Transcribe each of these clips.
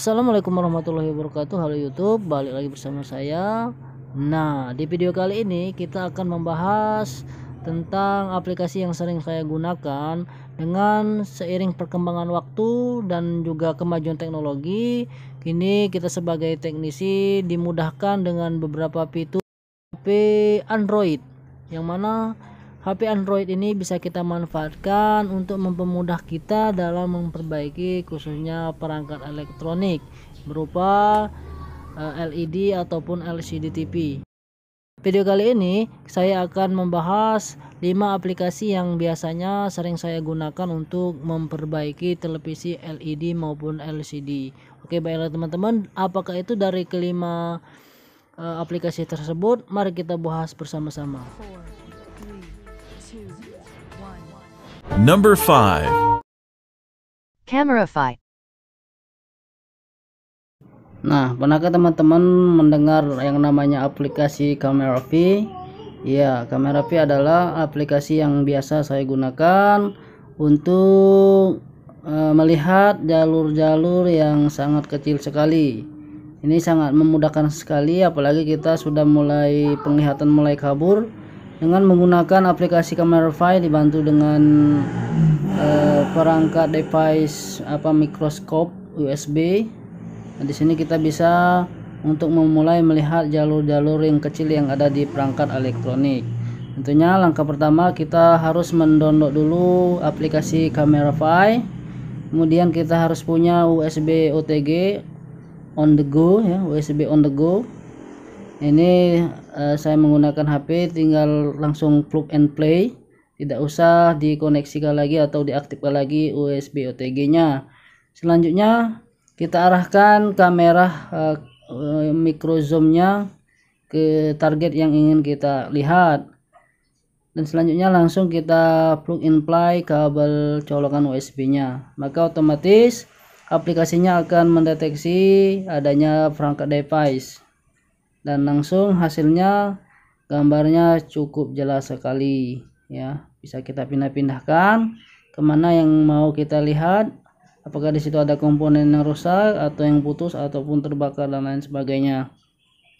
Assalamualaikum warahmatullahi wabarakatuh Halo YouTube balik lagi bersama saya Nah di video kali ini kita akan membahas tentang aplikasi yang sering saya gunakan dengan seiring perkembangan waktu dan juga kemajuan teknologi kini kita sebagai teknisi dimudahkan dengan beberapa fitur HP Android yang mana HP Android ini bisa kita manfaatkan untuk mempermudah kita dalam memperbaiki khususnya perangkat elektronik berupa eh, LED ataupun LCD TV. Video kali ini saya akan membahas 5 aplikasi yang biasanya sering saya gunakan untuk memperbaiki televisi LED maupun LCD. Oke, baiklah teman-teman, apakah itu dari kelima eh, aplikasi tersebut? Mari kita bahas bersama-sama. Number 5 Camerafy Nah, pernahkah teman-teman mendengar yang namanya aplikasi Camerafy? Ya, Camerafy adalah aplikasi yang biasa saya gunakan untuk uh, melihat jalur-jalur yang sangat kecil sekali. Ini sangat memudahkan sekali apalagi kita sudah mulai penglihatan mulai kabur dengan menggunakan aplikasi file dibantu dengan uh, perangkat device apa mikroskop USB nah, di sini kita bisa untuk memulai melihat jalur-jalur yang kecil yang ada di perangkat elektronik tentunya langkah pertama kita harus mendownload dulu aplikasi file kemudian kita harus punya USB OTG on the go ya USB on the go ini uh, saya menggunakan HP tinggal langsung plug and play tidak usah dikoneksikan lagi atau diaktifkan lagi USB OTG nya selanjutnya kita arahkan kamera uh, eh, eh, micro zoom nya ke target yang ingin kita lihat dan selanjutnya langsung kita plug and play kabel colokan USB nya maka otomatis aplikasinya akan mendeteksi adanya perangkat device dan langsung hasilnya gambarnya cukup jelas sekali ya bisa kita pindah-pindahkan kemana yang mau kita lihat apakah di situ ada komponen yang rusak atau yang putus ataupun terbakar dan lain sebagainya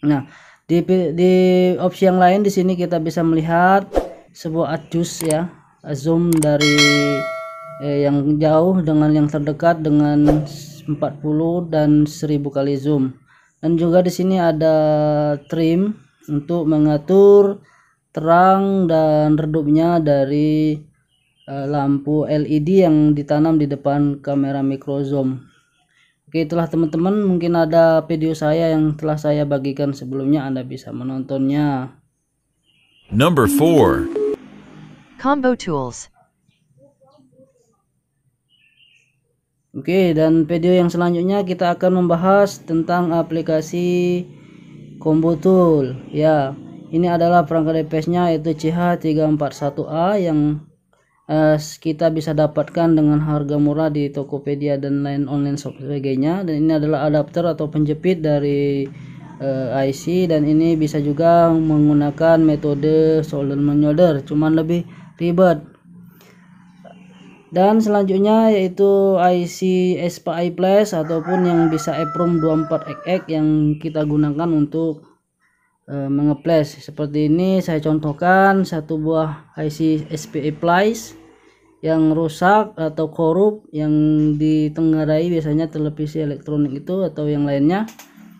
nah di, di opsi yang lain di sini kita bisa melihat sebuah adjust ya zoom dari eh, yang jauh dengan yang terdekat dengan 40 dan 1000 kali zoom dan juga di sini ada trim untuk mengatur terang dan redupnya dari eh, lampu LED yang ditanam di depan kamera mikrozoom Oke itulah teman-teman mungkin ada video saya yang telah saya bagikan sebelumnya Anda bisa menontonnya Number 4 Combo Tools Oke, dan video yang selanjutnya kita akan membahas tentang aplikasi Combo Tool. Ya, ini adalah perangkat DPS-nya yaitu CH341A yang eh, kita bisa dapatkan dengan harga murah di Tokopedia dan lain online shop sebagainya. Dan ini adalah adapter atau penjepit dari eh, IC dan ini bisa juga menggunakan metode solder menyolder, cuman lebih ribet dan selanjutnya yaitu IC SPI Plus ataupun yang bisa EPROM 24XX yang kita gunakan untuk e, mengeples seperti ini saya contohkan satu buah IC SPI Plus yang rusak atau korup yang ditenggarai biasanya televisi elektronik itu atau yang lainnya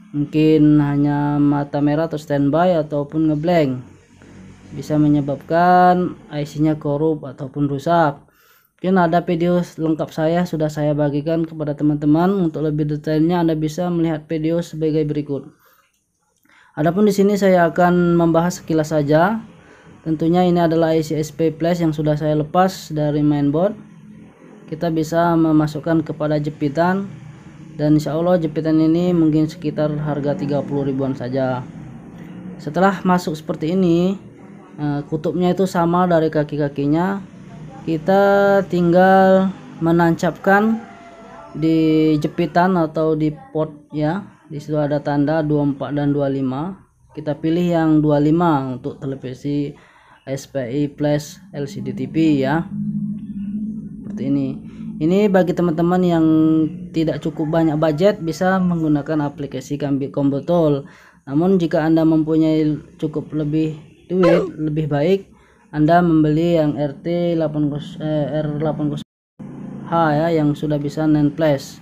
mungkin hanya mata merah atau standby ataupun ngeblank bisa menyebabkan IC-nya korup ataupun rusak Oke, ada video lengkap saya sudah saya bagikan kepada teman-teman. Untuk lebih detailnya Anda bisa melihat video sebagai berikut. Adapun di sini saya akan membahas sekilas saja. Tentunya ini adalah IC SP Flash yang sudah saya lepas dari mainboard. Kita bisa memasukkan kepada jepitan dan insya Allah jepitan ini mungkin sekitar harga 30 ribuan saja. Setelah masuk seperti ini, eh, kutubnya itu sama dari kaki-kakinya kita tinggal menancapkan di jepitan atau di pot ya di situ ada tanda 24 dan 25 kita pilih yang 25 untuk televisi SPI Plus LCD TV ya seperti ini ini bagi teman-teman yang tidak cukup banyak budget bisa menggunakan aplikasi Kambi Kombotol namun jika anda mempunyai cukup lebih duit lebih baik anda membeli yang RT 80 eh, R80 H ya yang sudah bisa nemples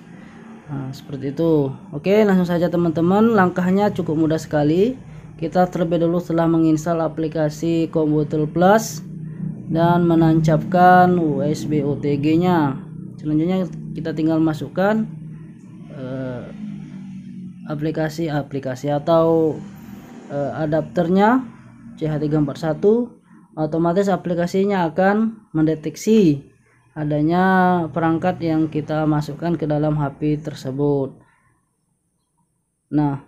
nah, seperti itu Oke langsung saja teman-teman langkahnya cukup mudah sekali kita terlebih dulu setelah menginstal aplikasi Komputer Plus dan menancapkan USB OTG nya selanjutnya kita tinggal masukkan eh, aplikasi-aplikasi uh, atau uh, adapternya CH341 otomatis aplikasinya akan mendeteksi adanya perangkat yang kita masukkan ke dalam HP tersebut. Nah,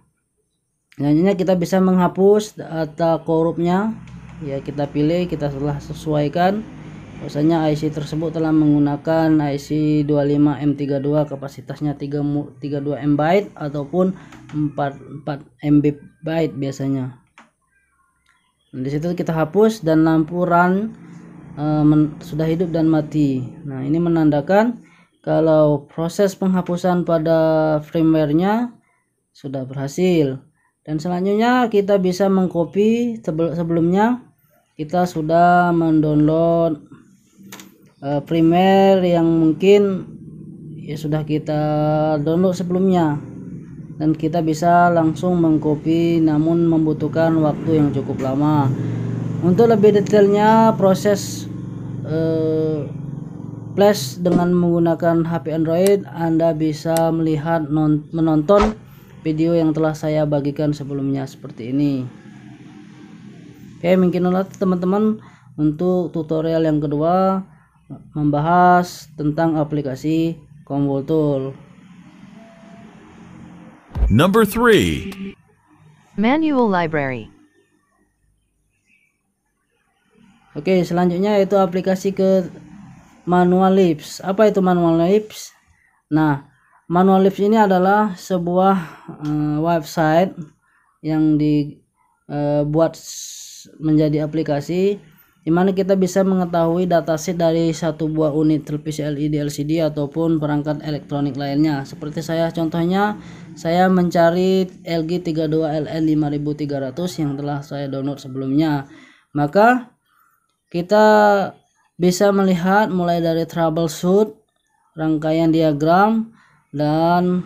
selanjutnya kita bisa menghapus data korupnya. Ya, kita pilih, kita setelah sesuaikan Biasanya IC tersebut telah menggunakan IC 25M32 kapasitasnya 32 MB ataupun 4 MB biasanya di situ kita hapus dan lampu run e, men, sudah hidup dan mati nah ini menandakan kalau proses penghapusan pada firmware-nya sudah berhasil dan selanjutnya kita bisa mengcopy sebelumnya kita sudah mendownload uh, yang mungkin ya sudah kita download sebelumnya dan kita bisa langsung mengcopy namun membutuhkan waktu yang cukup lama untuk lebih detailnya proses eh, flash dengan menggunakan HP Android Anda bisa melihat non menonton video yang telah saya bagikan sebelumnya seperti ini oke mungkin teman-teman untuk tutorial yang kedua membahas tentang aplikasi Convol Tool Number 3. Manual Library Oke, selanjutnya itu aplikasi ke Manual Lips. Apa itu Manual Lips? Nah, Manual Lips ini adalah sebuah uh, website yang dibuat eh, menjadi aplikasi di mana kita bisa mengetahui dataset dari satu buah unit televisi LED LCD ataupun perangkat elektronik lainnya. Seperti saya contohnya, saya mencari LG 32LN5300 yang telah saya download sebelumnya. Maka kita bisa melihat mulai dari troubleshoot, rangkaian diagram dan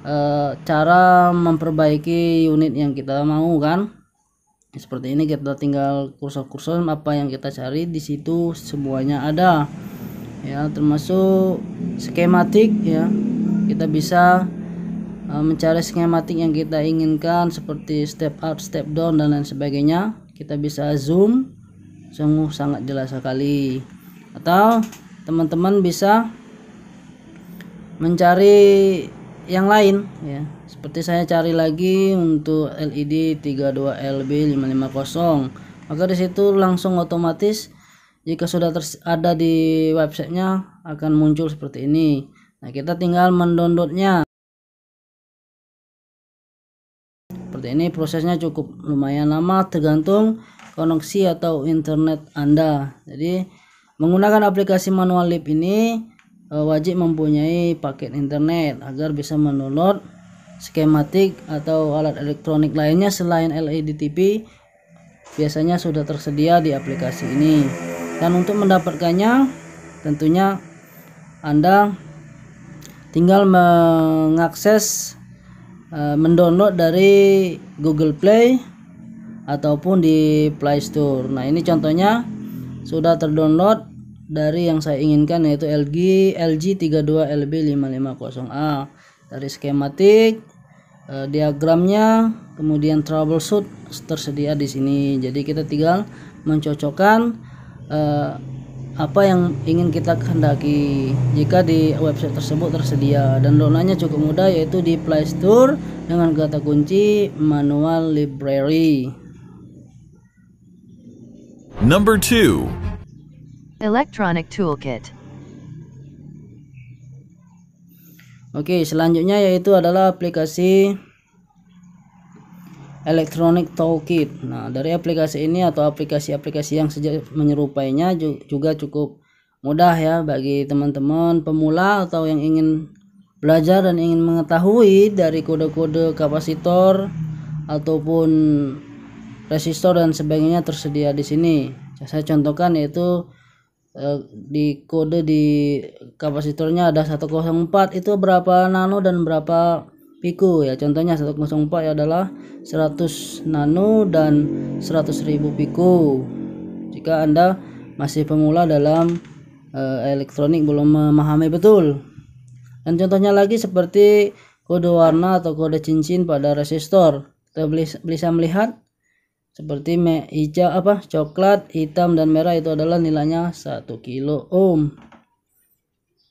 e, cara memperbaiki unit yang kita mau kan seperti ini kita tinggal kursor-kursor apa yang kita cari di situ semuanya ada ya termasuk skematik ya kita bisa e, mencari skematik yang kita inginkan seperti step up step down dan lain sebagainya kita bisa zoom sungguh sangat jelas sekali atau teman-teman bisa mencari yang lain ya seperti saya cari lagi untuk LED 32LB550 maka disitu langsung otomatis jika sudah ada di websitenya akan muncul seperti ini nah kita tinggal mendownloadnya seperti ini prosesnya cukup lumayan lama tergantung koneksi atau internet anda jadi menggunakan aplikasi manual lip ini eh, wajib mempunyai paket internet agar bisa mendownload skematik atau alat elektronik lainnya selain LED TV biasanya sudah tersedia di aplikasi ini dan untuk mendapatkannya tentunya Anda tinggal mengakses e, mendownload dari Google Play ataupun di Play Store. Nah, ini contohnya sudah terdownload dari yang saya inginkan yaitu LG LG 32LB550A. Dari skematik uh, diagramnya kemudian troubleshoot tersedia di sini jadi kita tinggal mencocokkan uh, apa yang ingin kita kehendaki jika di website tersebut tersedia dan downloadnya cukup mudah yaitu di Play Store dengan kata kunci manual library Number two. Electronic Toolkit Oke, selanjutnya yaitu adalah aplikasi Electronic Toolkit. Nah, dari aplikasi ini atau aplikasi-aplikasi yang menyerupainya juga cukup mudah ya bagi teman-teman pemula atau yang ingin belajar dan ingin mengetahui dari kode-kode kapasitor ataupun resistor dan sebagainya tersedia di sini. Saya contohkan yaitu Eh, di kode di kapasitornya ada 104 itu berapa nano dan berapa piku ya contohnya 104 ya adalah 100 nano dan 100.000 piku jika anda masih pemula dalam uh, elektronik belum memahami betul dan contohnya lagi seperti kode warna atau kode cincin pada resistor kita bisa melihat seperti me, hijau apa coklat hitam dan merah itu adalah nilainya 1 kilo ohm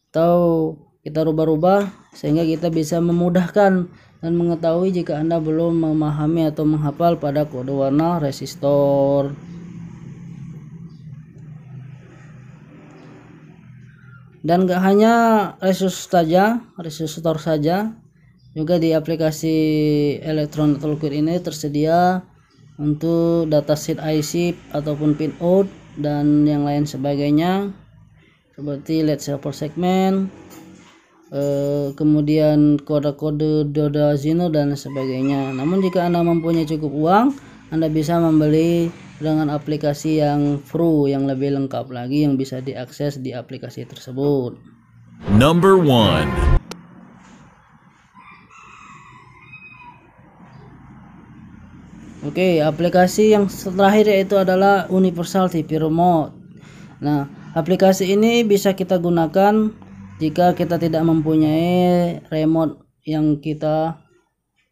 atau kita rubah-rubah sehingga kita bisa memudahkan dan mengetahui jika anda belum memahami atau menghafal pada kode warna resistor dan gak hanya resistor saja resistor saja juga di aplikasi elektron toolkit ini tersedia untuk sheet IC ataupun pin pinout dan yang lain sebagainya seperti led server segment eh, kemudian kode-kode zino dan sebagainya namun jika anda mempunyai cukup uang anda bisa membeli dengan aplikasi yang free yang lebih lengkap lagi yang bisa diakses di aplikasi tersebut number one Oke, okay, aplikasi yang terakhir yaitu adalah Universal TV Remote. Nah, aplikasi ini bisa kita gunakan jika kita tidak mempunyai remote yang kita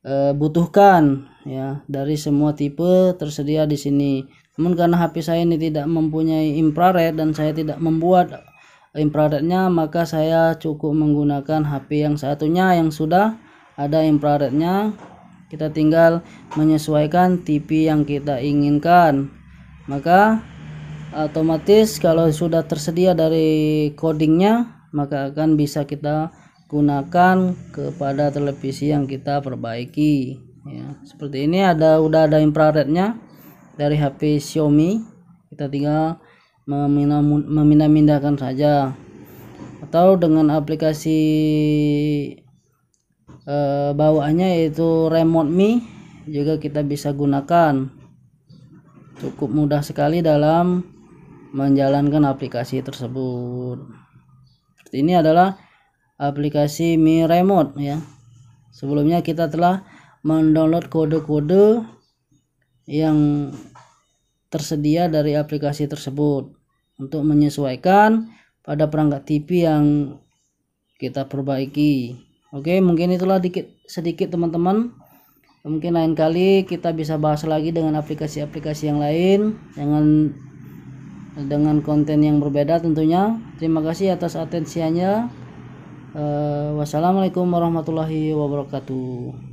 e, butuhkan ya dari semua tipe tersedia di sini. Namun karena HP saya ini tidak mempunyai infrared dan saya tidak membuat infrarednya, maka saya cukup menggunakan HP yang satunya yang sudah ada infrarednya kita tinggal menyesuaikan TV yang kita inginkan maka otomatis kalau sudah tersedia dari codingnya maka akan bisa kita gunakan kepada televisi yang kita perbaiki ya seperti ini ada udah ada infrarednya dari HP Xiaomi kita tinggal memindah-mindahkan saja atau dengan aplikasi e, bawaannya yaitu remote Mi juga kita bisa gunakan cukup mudah sekali dalam menjalankan aplikasi tersebut ini adalah aplikasi Mi Remote ya sebelumnya kita telah mendownload kode-kode yang tersedia dari aplikasi tersebut untuk menyesuaikan pada perangkat TV yang kita perbaiki Oke, mungkin itulah dikit, sedikit teman-teman. Mungkin lain kali kita bisa bahas lagi dengan aplikasi-aplikasi yang lain, dengan dengan konten yang berbeda tentunya. Terima kasih atas atensinya. Uh, eh, wassalamualaikum warahmatullahi wabarakatuh.